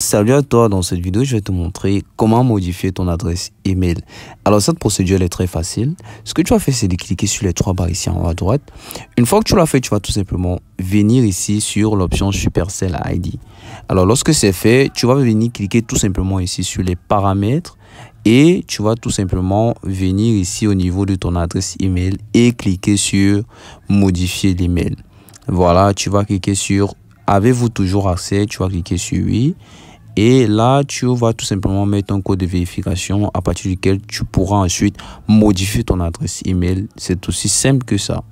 Salut à toi, dans cette vidéo je vais te montrer comment modifier ton adresse email. Alors cette procédure est très facile. Ce que tu vas faire c'est de cliquer sur les trois barres ici en haut à droite. Une fois que tu l'as fait, tu vas tout simplement venir ici sur l'option Supercell ID. Alors lorsque c'est fait, tu vas venir cliquer tout simplement ici sur les paramètres et tu vas tout simplement venir ici au niveau de ton adresse email et cliquer sur modifier l'email. Voilà, tu vas cliquer sur Avez-vous toujours accès Tu vas cliquer sur oui. Et là, tu vas tout simplement mettre un code de vérification à partir duquel tu pourras ensuite modifier ton adresse email. C'est aussi simple que ça.